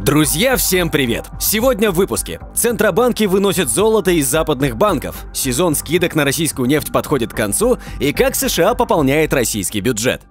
Друзья, всем привет! Сегодня в выпуске. Центробанки выносят золото из западных банков, сезон скидок на российскую нефть подходит к концу и как США пополняет российский бюджет.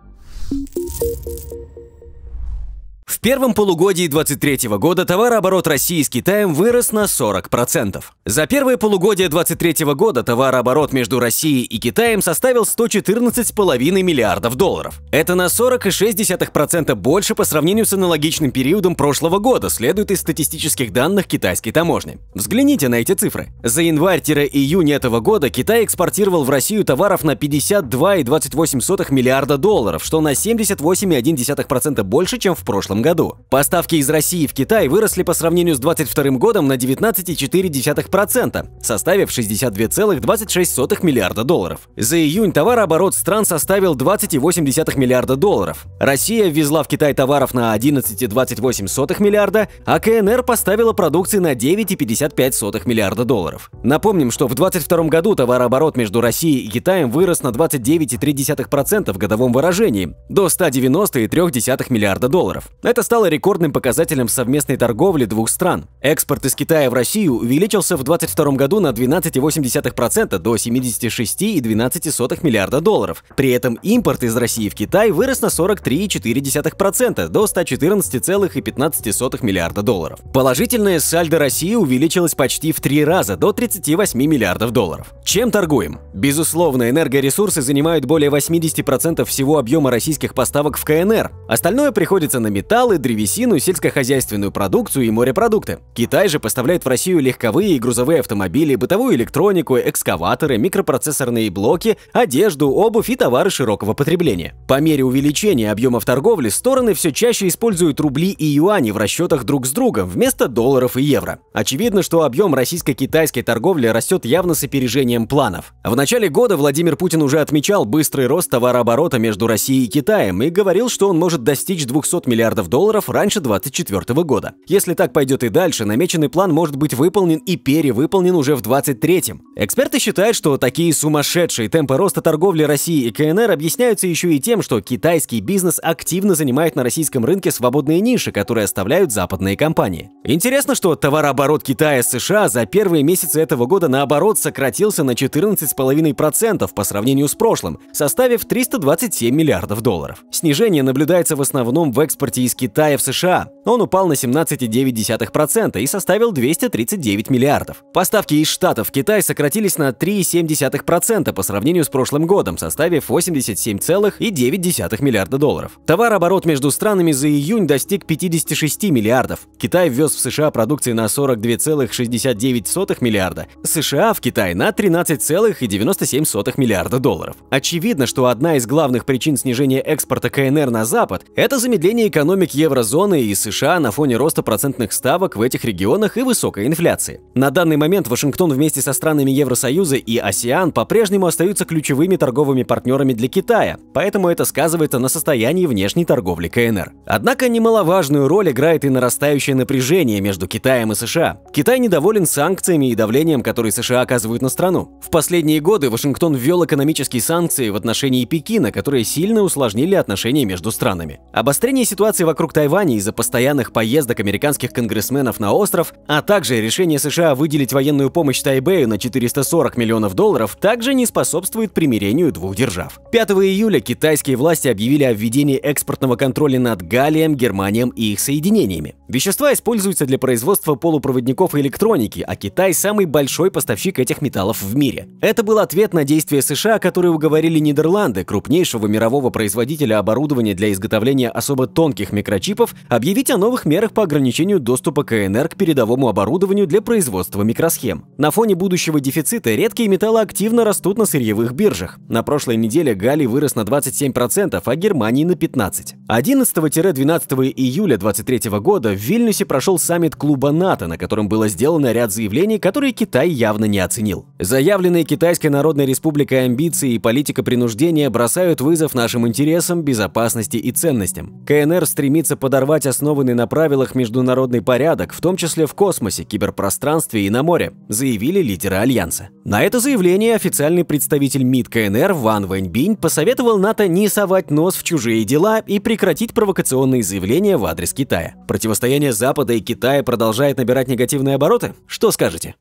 В первом полугодии 2023 года товарооборот России с Китаем вырос на 40%. За первое полугодие 2023 года товарооборот между Россией и Китаем составил 114,5 миллиардов долларов. Это на 40,6% больше по сравнению с аналогичным периодом прошлого года, следует из статистических данных китайской таможни. Взгляните на эти цифры. За январь-июнь этого года Китай экспортировал в Россию товаров на 52,28 миллиарда долларов, что на 78,1% больше, чем в прошлом прошлом году. Поставки из России в Китай выросли по сравнению с 2022 годом на 19,4%, составив 62,26 миллиарда долларов. За июнь товарооборот стран составил 20,8 миллиарда долларов. Россия ввезла в Китай товаров на 11,28 миллиарда, а КНР поставила продукции на 9,55 миллиарда долларов. Напомним, что в 2022 году товарооборот между Россией и Китаем вырос на 29,3% в годовом выражении, до 190,3 миллиарда долларов. Это стало рекордным показателем совместной торговли двух стран. Экспорт из Китая в Россию увеличился в 2022 году на 12,8% до 76,12 миллиарда долларов. При этом импорт из России в Китай вырос на 43,4% до 114,15 миллиарда долларов. Положительное сальдо России увеличилось почти в три раза до 38 миллиардов долларов. Чем торгуем? Безусловно, энергоресурсы занимают более 80% всего объема российских поставок в КНР. Остальное приходится на металл, металлы, древесину, сельскохозяйственную продукцию и морепродукты. Китай же поставляет в Россию легковые и грузовые автомобили, бытовую электронику, экскаваторы, микропроцессорные блоки, одежду, обувь и товары широкого потребления. По мере увеличения объемов торговли стороны все чаще используют рубли и юани в расчетах друг с другом вместо долларов и евро. Очевидно, что объем российско-китайской торговли растет явно с опережением планов. В начале года Владимир Путин уже отмечал быстрый рост товарооборота между Россией и Китаем и говорил, что он может достичь 200 миллиардов миллиардов долларов раньше 2024 года. Если так пойдет и дальше, намеченный план может быть выполнен и перевыполнен уже в 2023. Эксперты считают, что такие сумасшедшие темпы роста торговли России и КНР объясняются еще и тем, что китайский бизнес активно занимает на российском рынке свободные ниши, которые оставляют западные компании. Интересно, что товарооборот Китая с США за первые месяцы этого года наоборот сократился на 14,5% по сравнению с прошлым, составив 327 миллиардов долларов. Снижение наблюдается в основном в экспорте из Китая в США. Он упал на 17,9% и составил 239 миллиардов. Поставки из Штатов в Китай сократились на 3,7% по сравнению с прошлым годом, составив 87,9 миллиарда долларов. Товарооборот между странами за июнь достиг 56 миллиардов. Китай ввез в США продукции на 42,69 миллиарда, США в Китай на 13,97 миллиарда долларов. Очевидно, что одна из главных причин снижения экспорта КНР на Запад – это замедление экономики экономик еврозоны и США на фоне роста процентных ставок в этих регионах и высокой инфляции. На данный момент Вашингтон вместе со странами Евросоюза и АСИАН по-прежнему остаются ключевыми торговыми партнерами для Китая, поэтому это сказывается на состоянии внешней торговли КНР. Однако немаловажную роль играет и нарастающее напряжение между Китаем и США. Китай недоволен санкциями и давлением, которые США оказывают на страну. В последние годы Вашингтон ввел экономические санкции в отношении Пекина, которые сильно усложнили отношения между странами. Обострение ситуации вокруг вокруг Тайваня из-за постоянных поездок американских конгрессменов на остров, а также решение США выделить военную помощь Тайбэю на 440 миллионов долларов также не способствует примирению двух держав. 5 июля китайские власти объявили о введении экспортного контроля над галлием, Германием и их соединениями. Вещества используются для производства полупроводников и электроники, а Китай – самый большой поставщик этих металлов в мире. Это был ответ на действия США, которые уговорили Нидерланды, крупнейшего мирового производителя оборудования для изготовления особо тонких микроэлектронов, микрочипов объявить о новых мерах по ограничению доступа КНР к передовому оборудованию для производства микросхем. На фоне будущего дефицита редкие металлы активно растут на сырьевых биржах. На прошлой неделе Галлий вырос на 27%, а Германии на 15%. 11-12 июля 2023 года в Вильнюсе прошел саммит клуба НАТО, на котором было сделано ряд заявлений, которые Китай явно не оценил. Заявленные Китайской Народной Республикой амбиции и политика принуждения бросают вызов нашим интересам, безопасности и ценностям. КНР встретилась стремится подорвать основанный на правилах международный порядок, в том числе в космосе, киберпространстве и на море, заявили лидеры Альянса. На это заявление официальный представитель МИД КНР Ван Вэньбинь посоветовал НАТО не совать нос в чужие дела и прекратить провокационные заявления в адрес Китая. Противостояние Запада и Китая продолжает набирать негативные обороты? Что скажете?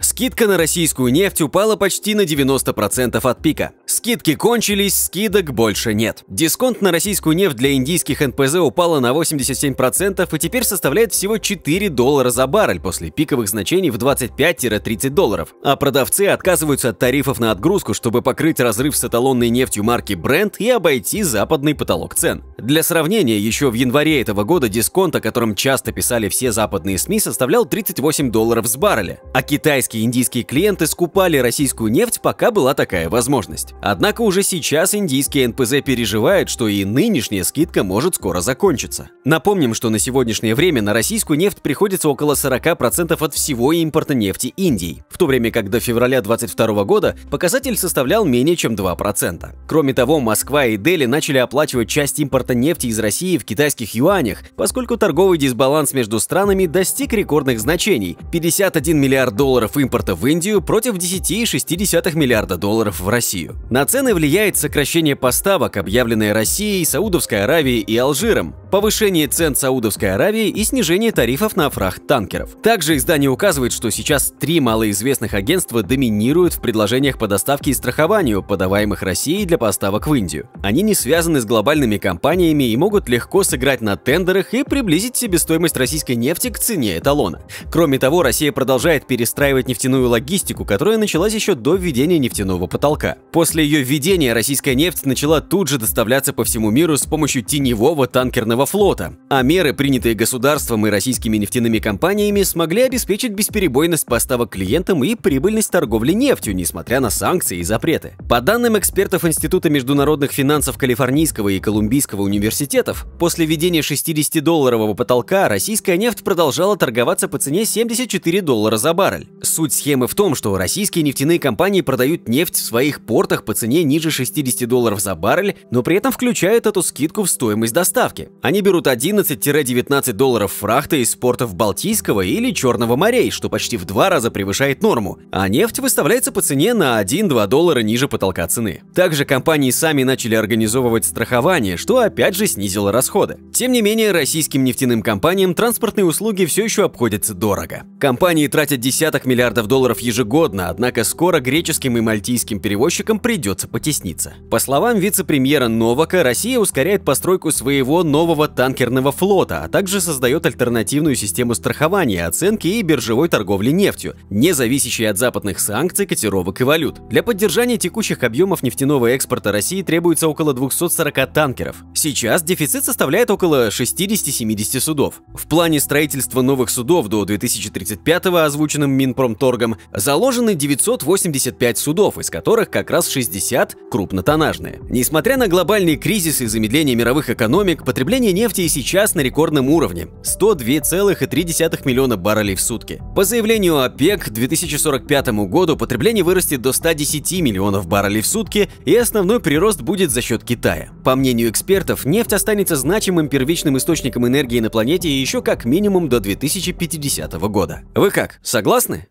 Скидка на российскую нефть упала почти на 90% от пика. Скидки кончились, скидок больше нет. Дисконт на российскую нефть для индийских НПЗ упала на 87% и теперь составляет всего 4 доллара за баррель после пиковых значений в 25-30 долларов. А продавцы отказываются от тарифов на отгрузку, чтобы покрыть разрыв с эталонной нефтью марки Brent и обойти западный потолок цен. Для сравнения, еще в январе этого года дисконт, о котором часто писали все западные СМИ, составлял 38 долларов с барреля. А китайские и индийские клиенты скупали российскую нефть, пока была такая возможность. Однако уже сейчас индийские НПЗ переживают, что и нынешняя скидка может скоро закончиться. Напомним, что на сегодняшнее время на российскую нефть приходится около 40% от всего импорта нефти Индии, в то время как до февраля 2022 года показатель составлял менее чем 2%. Кроме того, Москва и Дели начали оплачивать часть импорта нефти из России в китайских юанях, поскольку торговый дисбаланс между странами достиг рекордных значений – 51 миллиард долларов импорта в Индию против 10,6 миллиарда долларов в Россию. На цены влияет сокращение поставок, объявленное Россией, Саудовской Аравией и Алжиром, повышение цен Саудовской Аравии и снижение тарифов на фрахт танкеров. Также издание указывает, что сейчас три малоизвестных агентства доминируют в предложениях по доставке и страхованию, подаваемых Россией для поставок в Индию. Они не связаны с глобальными компаниями и могут легко сыграть на тендерах и приблизить себестоимость российской нефти к цене эталона. Кроме того, Россия продолжает перестраивать нефтяную логистику, которая началась еще до введения нефтяного потолка. После После ее введения российская нефть начала тут же доставляться по всему миру с помощью теневого танкерного флота, а меры, принятые государством и российскими нефтяными компаниями, смогли обеспечить бесперебойность поставок клиентам и прибыльность торговли нефтью, несмотря на санкции и запреты. По данным экспертов Института международных финансов Калифорнийского и Колумбийского университетов, после введения 60-долларового потолка российская нефть продолжала торговаться по цене 74 доллара за баррель. Суть схемы в том, что российские нефтяные компании продают нефть в своих портах по цене ниже 60 долларов за баррель, но при этом включает эту скидку в стоимость доставки. Они берут 11-19 долларов фрахта из портов Балтийского или Черного морей, что почти в два раза превышает норму, а нефть выставляется по цене на 1-2 доллара ниже потолка цены. Также компании сами начали организовывать страхование, что опять же снизило расходы. Тем не менее, российским нефтяным компаниям транспортные услуги все еще обходятся дорого. Компании тратят десяток миллиардов долларов ежегодно, однако скоро греческим и мальтийским перевозчикам придется придется потесниться. По словам вице-премьера Новака, Россия ускоряет постройку своего нового танкерного флота, а также создает альтернативную систему страхования, оценки и биржевой торговли нефтью, не зависящей от западных санкций, котировок и валют. Для поддержания текущих объемов нефтяного экспорта России требуется около 240 танкеров. Сейчас дефицит составляет около 60-70 судов. В плане строительства новых судов до 2035 озвученным Минпромторгом заложены 985 судов, из которых как раз 60 60 – крупнотоннажные. Несмотря на глобальный кризис и замедление мировых экономик, потребление нефти и сейчас на рекордном уровне – 102,3 миллиона баррелей в сутки. По заявлению ОПЕК, к 2045 году потребление вырастет до 110 миллионов баррелей в сутки, и основной прирост будет за счет Китая. По мнению экспертов, нефть останется значимым первичным источником энергии на планете еще как минимум до 2050 года. Вы как, согласны?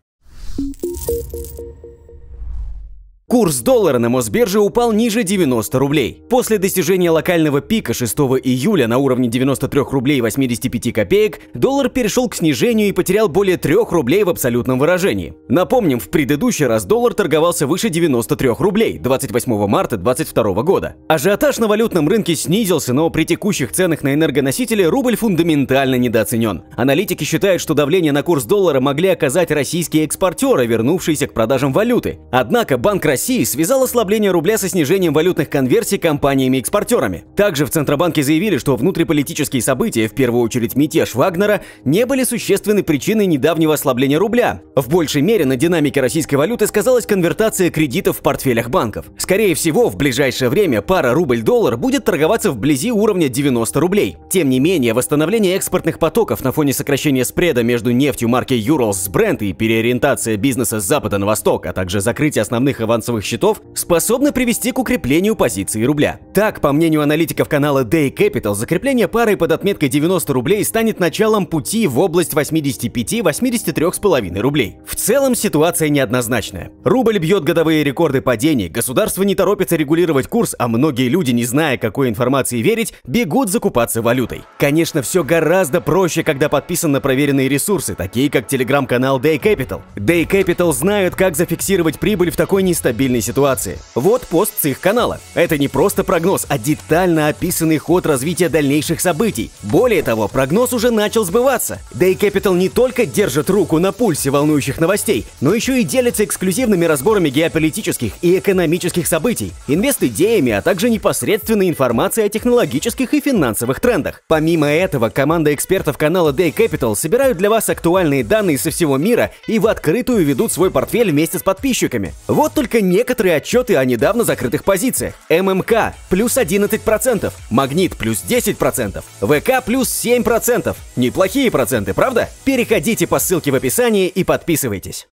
Курс доллара на Мосбирже упал ниже 90 рублей. После достижения локального пика 6 июля на уровне 93 рублей 85 копеек, доллар перешел к снижению и потерял более 3 рублей в абсолютном выражении. Напомним, в предыдущий раз доллар торговался выше 93 рублей 28 марта 2022 года. Ажиотаж на валютном рынке снизился, но при текущих ценах на энергоносители рубль фундаментально недооценен. Аналитики считают, что давление на курс доллара могли оказать российские экспортеры, вернувшиеся к продажам валюты. Однако Банк России России связал ослабление рубля со снижением валютных конверсий компаниями-экспортерами. Также в Центробанке заявили, что внутриполитические события, в первую очередь мятеж Вагнера, не были существенной причиной недавнего ослабления рубля. В большей мере на динамике российской валюты сказалась конвертация кредитов в портфелях банков. Скорее всего, в ближайшее время пара рубль-доллар будет торговаться вблизи уровня 90 рублей. Тем не менее, восстановление экспортных потоков на фоне сокращения спреда между нефтью марки Urals с бренд и переориентация бизнеса с запада на восток, а также закрытие основных авансов финансовых счетов способно привести к укреплению позиции рубля. Так, по мнению аналитиков канала Day Capital, закрепление пары под отметкой 90 рублей станет началом пути в область 85-83,5 рублей. В целом ситуация неоднозначная. Рубль бьет годовые рекорды падений, государство не торопится регулировать курс, а многие люди, не зная, какой информации верить, бегут закупаться валютой. Конечно, все гораздо проще, когда подписан на проверенные ресурсы, такие как телеграм-канал Day Capital. Day Capital знают, как зафиксировать прибыль в такой нестабильной нестабильной ситуации. Вот пост с их канала. Это не просто прогноз, а детально описанный ход развития дальнейших событий. Более того, прогноз уже начал сбываться. Day Capital не только держит руку на пульсе волнующих новостей, но еще и делится эксклюзивными разборами геополитических и экономических событий, инвест-идеями, а также непосредственной информацией о технологических и финансовых трендах. Помимо этого, команда экспертов канала Day Capital собирают для вас актуальные данные со всего мира и в открытую ведут свой портфель вместе с подписчиками. Вот только некоторые отчеты о недавно закрытых позициях. ММК плюс 11%, Магнит плюс 10%, ВК плюс 7%. Неплохие проценты, правда? Переходите по ссылке в описании и подписывайтесь.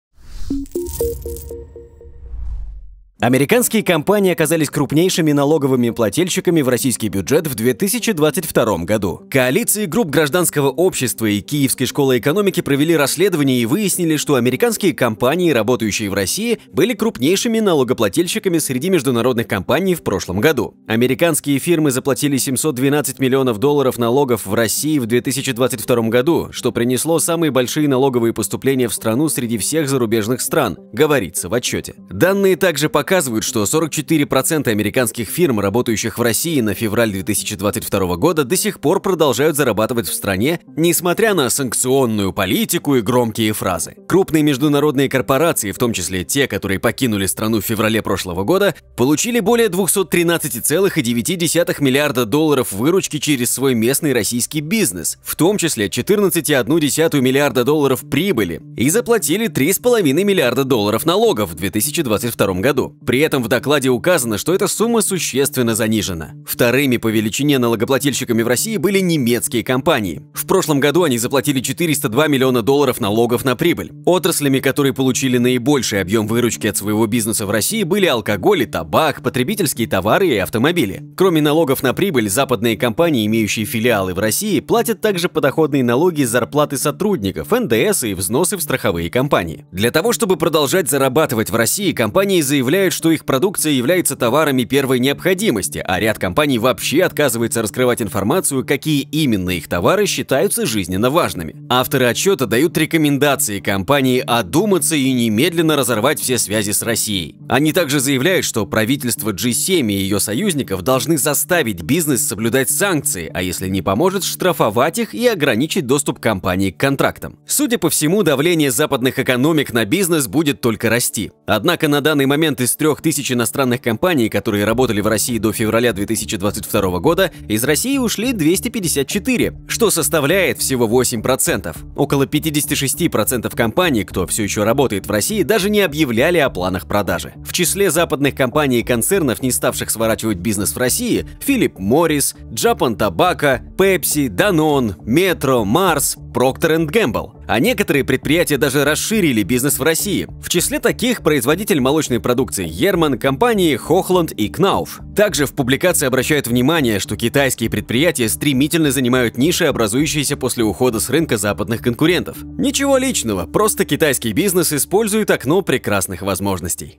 Американские компании оказались крупнейшими налоговыми плательщиками в российский бюджет в 2022 году. Коалиции групп гражданского общества и Киевской школы экономики провели расследование и выяснили, что американские компании, работающие в России, были крупнейшими налогоплательщиками среди международных компаний в прошлом году. Американские фирмы заплатили 712 миллионов долларов налогов в России в 2022 году, что принесло самые большие налоговые поступления в страну среди всех зарубежных стран, говорится в отчете. Данные также показывают, показывают, что 44% американских фирм, работающих в России на февраль 2022 года, до сих пор продолжают зарабатывать в стране, несмотря на санкционную политику и громкие фразы. Крупные международные корпорации, в том числе те, которые покинули страну в феврале прошлого года, получили более 213,9 миллиарда долларов выручки через свой местный российский бизнес, в том числе 14,1 миллиарда долларов прибыли, и заплатили 3,5 миллиарда долларов налогов в 2022 году. При этом в докладе указано, что эта сумма существенно занижена. Вторыми по величине налогоплательщиками в России были немецкие компании. В прошлом году они заплатили 402 миллиона долларов налогов на прибыль. Отраслями, которые получили наибольший объем выручки от своего бизнеса в России, были алкоголь и табак, потребительские товары и автомобили. Кроме налогов на прибыль, западные компании, имеющие филиалы в России, платят также подоходные налоги с зарплаты сотрудников, НДС и взносы в страховые компании. Для того, чтобы продолжать зарабатывать в России, компании заявляют, заявляют, что их продукция является товарами первой необходимости, а ряд компаний вообще отказывается раскрывать информацию, какие именно их товары считаются жизненно важными. Авторы отчета дают рекомендации компании одуматься и немедленно разорвать все связи с Россией. Они также заявляют, что правительство G7 и ее союзников должны заставить бизнес соблюдать санкции, а если не поможет, штрафовать их и ограничить доступ компании к контрактам. Судя по всему, давление западных экономик на бизнес будет только расти. Однако на данный момент из 3000 иностранных компаний, которые работали в России до февраля 2022 года, из России ушли 254, что составляет всего 8%. Около 56% компаний, кто все еще работает в России, даже не объявляли о планах продажи. В числе западных компаний и концернов, не ставших сворачивать бизнес в России, Philip Morris, Japan Tobacco, Pepsi, Danone, Metro, Mars, Procter Gamble. А некоторые предприятия даже расширили бизнес в России. В числе таких производитель молочной продукции Ерман, компании Хохланд и Кнауф. Также в публикации обращают внимание, что китайские предприятия стремительно занимают ниши, образующиеся после ухода с рынка западных конкурентов. Ничего личного, просто китайский бизнес использует окно прекрасных возможностей.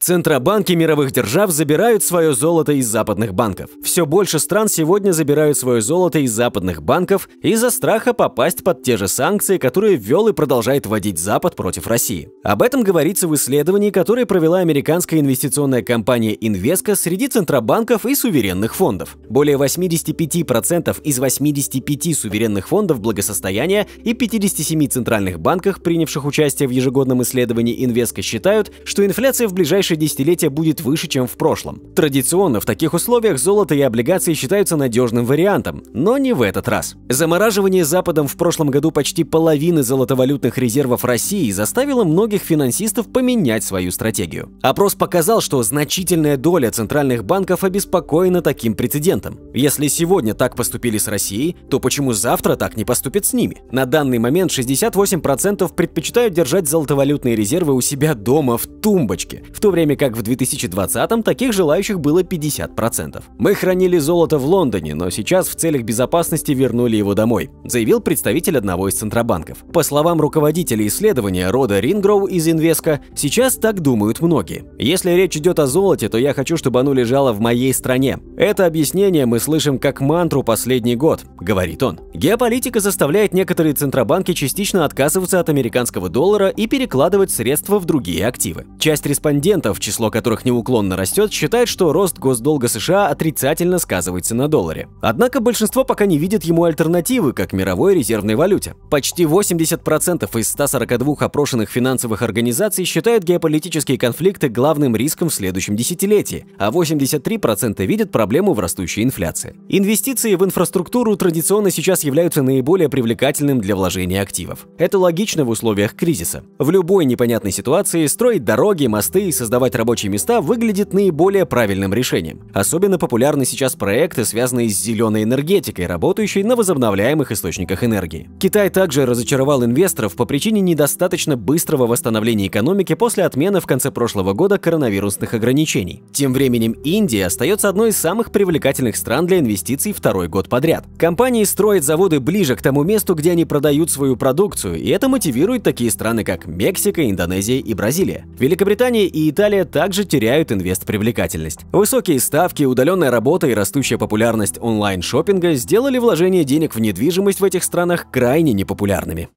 Центробанки мировых держав забирают свое золото из западных банков. Все больше стран сегодня забирают свое золото из западных банков из-за страха попасть под те же санкции, которые ввел и продолжает вводить Запад против России. Об этом говорится в исследовании, которое провела американская инвестиционная компания Инвеска среди центробанков и суверенных фондов. Более 85% из 85 суверенных фондов благосостояния и 57 центральных банках, принявших участие в ежегодном исследовании Инвеска, считают, что инфляция в ближайшие ближайшее десятилетия будет выше, чем в прошлом. Традиционно в таких условиях золото и облигации считаются надежным вариантом, но не в этот раз. Замораживание Западом в прошлом году почти половины золотовалютных резервов России заставило многих финансистов поменять свою стратегию. Опрос показал, что значительная доля центральных банков обеспокоена таким прецедентом. Если сегодня так поступили с Россией, то почему завтра так не поступит с ними? На данный момент 68% предпочитают держать золотовалютные резервы у себя дома в тумбочке, в то время время как в 2020-м таких желающих было 50%. «Мы хранили золото в Лондоне, но сейчас в целях безопасности вернули его домой», заявил представитель одного из центробанков. По словам руководителя исследования Рода Рингроу из Инвеска, сейчас так думают многие. Если речь идет о золоте, то я хочу, чтобы оно лежало в моей стране. Это объяснение мы слышим как мантру последний год, говорит он. Геополитика заставляет некоторые центробанки частично отказываться от американского доллара и перекладывать средства в другие активы. Часть респондентов Демократов, число которых неуклонно растет, считает, что рост госдолга США отрицательно сказывается на долларе. Однако большинство пока не видит ему альтернативы, как мировой резервной валюте. Почти 80% из 142 опрошенных финансовых организаций считают геополитические конфликты главным риском в следующем десятилетии, а 83% видят проблему в растущей инфляции. Инвестиции в инфраструктуру традиционно сейчас являются наиболее привлекательным для вложения активов. Это логично в условиях кризиса. В любой непонятной ситуации строить дороги, мосты и создавать создавать рабочие места выглядит наиболее правильным решением. Особенно популярны сейчас проекты, связанные с зеленой энергетикой, работающей на возобновляемых источниках энергии. Китай также разочаровал инвесторов по причине недостаточно быстрого восстановления экономики после отмены в конце прошлого года коронавирусных ограничений. Тем временем Индия остается одной из самых привлекательных стран для инвестиций второй год подряд. Компании строят заводы ближе к тому месту, где они продают свою продукцию, и это мотивирует такие страны, как Мексика, Индонезия и Бразилия. Великобритания и Италия далее также теряют инвест-привлекательность. Высокие ставки, удаленная работа и растущая популярность онлайн-шоппинга сделали вложение денег в недвижимость в этих странах крайне непопулярными.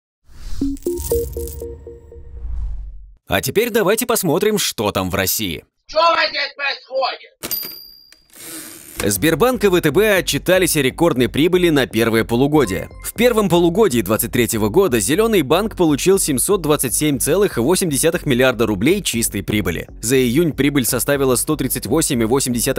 А теперь давайте посмотрим, что там в России. Что происходит? Сбербанк и ВТБ отчитались о рекордной прибыли на первое полугодие. В первом полугодии 2023 года Зеленый банк получил 727,8 миллиарда рублей чистой прибыли. За июнь прибыль составила 138,8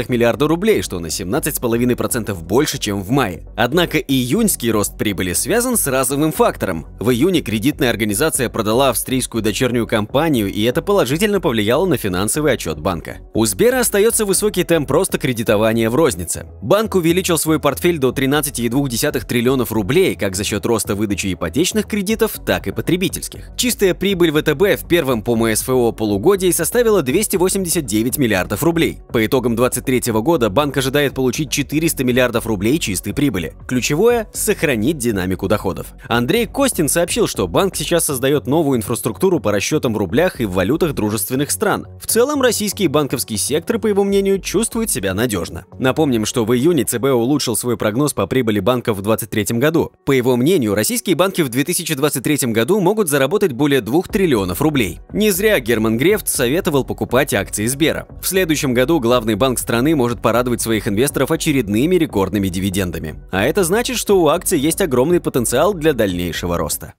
миллиарда рублей, что на 17,5% больше, чем в мае. Однако июньский рост прибыли связан с разовым фактором. В июне кредитная организация продала австрийскую дочернюю компанию, и это положительно повлияло на финансовый отчет банка. У Сбера остается высокий темп роста кредитования в рост рознице. Банк увеличил свой портфель до 13,2 триллионов рублей как за счет роста выдачи ипотечных кредитов, так и потребительских. Чистая прибыль ВТБ в первом по МСФО полугодии составила 289 миллиардов рублей. По итогам 2023 года банк ожидает получить 400 миллиардов рублей чистой прибыли. Ключевое – сохранить динамику доходов. Андрей Костин сообщил, что банк сейчас создает новую инфраструктуру по расчетам в рублях и в валютах дружественных стран. В целом, российский банковский сектор, по его мнению, чувствует себя надежно. Напомню, Напомним, что в июне ЦБ улучшил свой прогноз по прибыли банков в 2023 году. По его мнению, российские банки в 2023 году могут заработать более 2 триллионов рублей. Не зря Герман Грефт советовал покупать акции Сбера. В следующем году главный банк страны может порадовать своих инвесторов очередными рекордными дивидендами. А это значит, что у акций есть огромный потенциал для дальнейшего роста.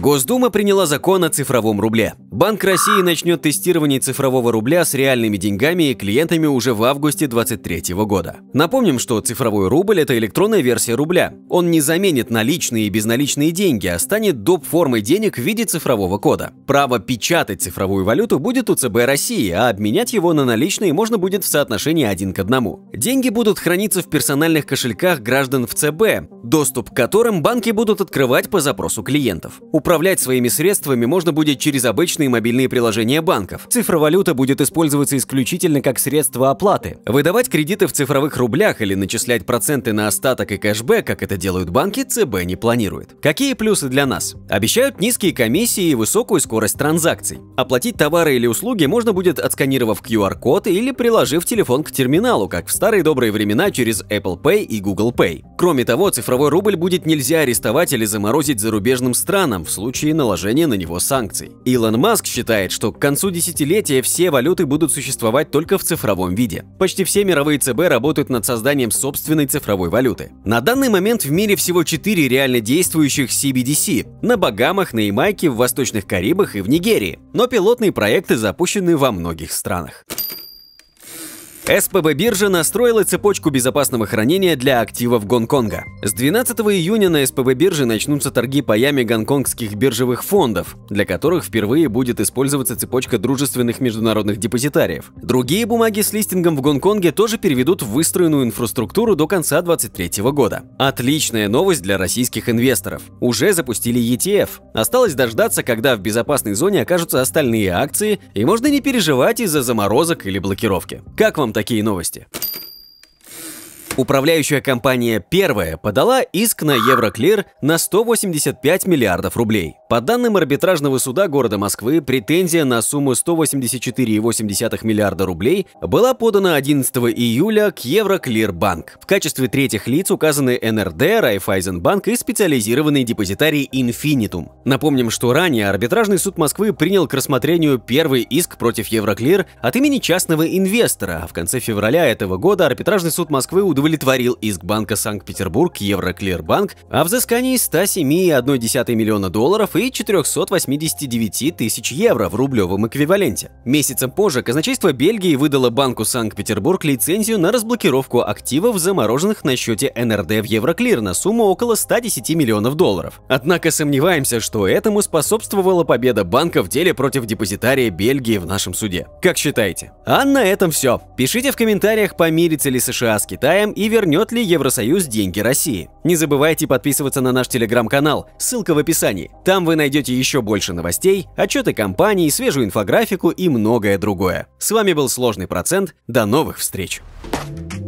Госдума приняла закон о цифровом рубле. Банк России начнет тестирование цифрового рубля с реальными деньгами и клиентами уже в августе 2023 года. Напомним, что цифровой рубль – это электронная версия рубля. Он не заменит наличные и безналичные деньги, а станет доп. формой денег в виде цифрового кода. Право печатать цифровую валюту будет у ЦБ России, а обменять его на наличные можно будет в соотношении один к одному. Деньги будут храниться в персональных кошельках граждан в ЦБ, доступ к которым банки будут открывать по запросу клиентов. У Управлять своими средствами можно будет через обычные мобильные приложения банков. валюта будет использоваться исключительно как средство оплаты. Выдавать кредиты в цифровых рублях или начислять проценты на остаток и кэшбэк, как это делают банки, ЦБ не планирует. Какие плюсы для нас? Обещают низкие комиссии и высокую скорость транзакций. Оплатить товары или услуги можно будет отсканировав QR-код или приложив телефон к терминалу, как в старые добрые времена через Apple Pay и Google Pay. Кроме того, цифровой рубль будет нельзя арестовать или заморозить зарубежным странам в случае наложения на него санкций. Илон Маск считает, что к концу десятилетия все валюты будут существовать только в цифровом виде. Почти все мировые ЦБ работают над созданием собственной цифровой валюты. На данный момент в мире всего четыре реально действующих CBDC – на Багамах, на Ямайке, в Восточных Карибах и в Нигерии. Но пилотные проекты запущены во многих странах. СПБ биржа настроила цепочку безопасного хранения для активов Гонконга. С 12 июня на СПБ бирже начнутся торги по яме гонконгских биржевых фондов, для которых впервые будет использоваться цепочка дружественных международных депозитариев. Другие бумаги с листингом в Гонконге тоже переведут в выстроенную инфраструктуру до конца 2023 года. Отличная новость для российских инвесторов. Уже запустили ETF. Осталось дождаться, когда в безопасной зоне окажутся остальные акции, и можно не переживать из-за заморозок или блокировки. Как вам такие новости. Управляющая компания «Первая» подала иск на Евроклир на 185 миллиардов рублей. По данным арбитражного суда города Москвы, претензия на сумму 184,8 миллиарда рублей была подана 11 июля к Евроклирбанк. В качестве третьих лиц указаны НРД, Райфайзенбанк и специализированный депозитарий Инфинитум. Напомним, что ранее арбитражный суд Москвы принял к рассмотрению первый иск против Евроклир от имени частного инвестора, а в конце февраля этого года арбитражный суд Москвы удовлетворил удовлетворил иск банка Санкт-Петербург Евроклирбанк о взыскании 107,1 миллиона долларов и 489 тысяч евро в рублевом эквиваленте. Месяцем позже казначейство Бельгии выдало банку Санкт-Петербург лицензию на разблокировку активов, замороженных на счете НРД в Евроклир на сумму около 110 миллионов долларов. Однако сомневаемся, что этому способствовала победа банка в деле против депозитария Бельгии в нашем суде. Как считаете? А на этом все. Пишите в комментариях, помирится ли США с Китаем и вернет ли Евросоюз деньги России. Не забывайте подписываться на наш телеграм-канал, ссылка в описании. Там вы найдете еще больше новостей, отчеты компаний, свежую инфографику и многое другое. С вами был Сложный Процент, до новых встреч! Thank you